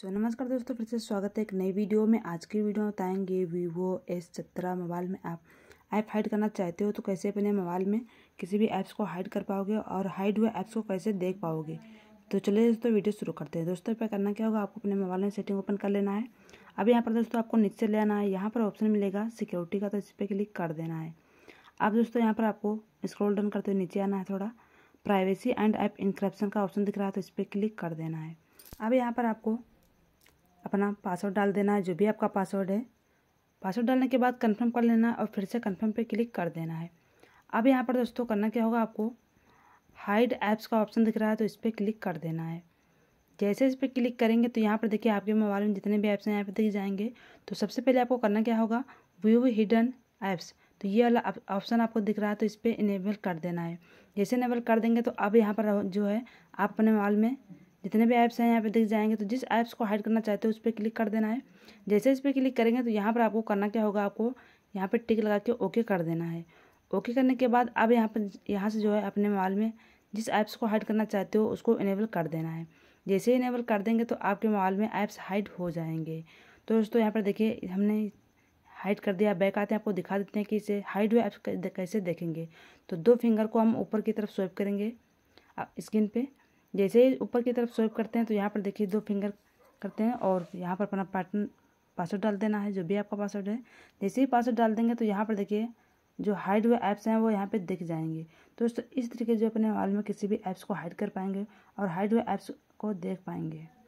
सो so, नमस्कार दोस्तों फिर से स्वागत है एक नई वीडियो में आज की वीडियो में बताएंगे वीवो एस सत्रह मोबाइल में आप ऐप हाइड करना चाहते हो तो कैसे अपने मोबाइल में किसी भी ऐप्स को हाइड कर पाओगे और हाइड हुए ऐप्स को कैसे देख पाओगे तो चलिए दोस्तों वीडियो शुरू करते हैं दोस्तों पर करना क्या होगा आपको अपने मोबाइल में सेटिंग ओपन कर लेना है अब यहाँ पर दोस्तों आपको नीचे ले आना है यहाँ पर ऑप्शन मिलेगा सिक्योरिटी का तो इस पर क्लिक कर देना है अब दोस्तों यहाँ पर आपको स्क्रॉल डाउन करते हुए नीचे आना है थोड़ा प्राइवेसी एंड ऐप इंक्रप्शन का ऑप्शन दिख रहा है तो इस पर क्लिक कर देना है अब यहाँ पर आपको अपना पासवर्ड डाल देना है जो भी आपका पासवर्ड है पासवर्ड डालने के बाद कन्फर्म कर लेना और फिर से कन्फर्म पर क्लिक कर देना है अब यहाँ पर दोस्तों करना क्या होगा आपको हाइड ऐप्स का ऑप्शन दिख रहा है तो इस पर क्लिक कर देना है जैसे इस पर क्लिक करेंगे तो यहाँ पर देखिए आपके मोबाइल में जितने भी ऐप्स हैं यहाँ पर दिख जाएंगे तो सबसे पहले आपको करना क्या होगा व्यू हिडन ऐप्स तो ये वाला ऑप्शन आपको दिख रहा है तो इस पर इनेबल कर देना है जैसे इनेबल कर देंगे तो अब यहाँ पर जो है आप अपने मोबाइल में जितने भी ऐप्स हैं यहाँ पे दिख जाएंगे तो जिस ऐप्स को हाइड करना चाहते हो उस पर क्लिक कर देना है जैसे इस पर क्लिक करेंगे तो यहाँ पर आपको करना क्या होगा आपको यहाँ पर टिक लगा के ओके कर देना है ओके करने के बाद अब यहाँ पर यहाँ से जो है अपने मोबाइल में जिस ऐप्स को हाइड करना चाहते हो उसको इनेबल कर देना है जैसे इनेबल कर देंगे तो आपके मोबाइल में ऐप्स हाइड हो जाएंगे तो दोस्तों यहाँ पर देखिए हमने हाइड कर दिया बैक आते हैं आपको दिखा देते हैं कि इसे हाइड हुए ऐप्स कैसे देखेंगे तो दो फिंगर को हम ऊपर की तरफ स्वेप करेंगे स्क्रीन पे जैसे ही ऊपर की तरफ स्वेप करते हैं तो यहाँ पर देखिए दो फिंगर करते हैं और यहाँ पर अपना पैटर्न पासवर्ड डाल देना है जो भी आपका पासवर्ड है जैसे ही पासवर्ड डाल देंगे तो यहाँ पर देखिए जो हाइड हुए ऐप्स हैं वो यहाँ पे दिख जाएंगे तो इस तरीके जो अपने मोबाइल में किसी भी ऐप्स को हाइड कर पाएंगे और हाइड हुए ऐप्स को देख पाएंगे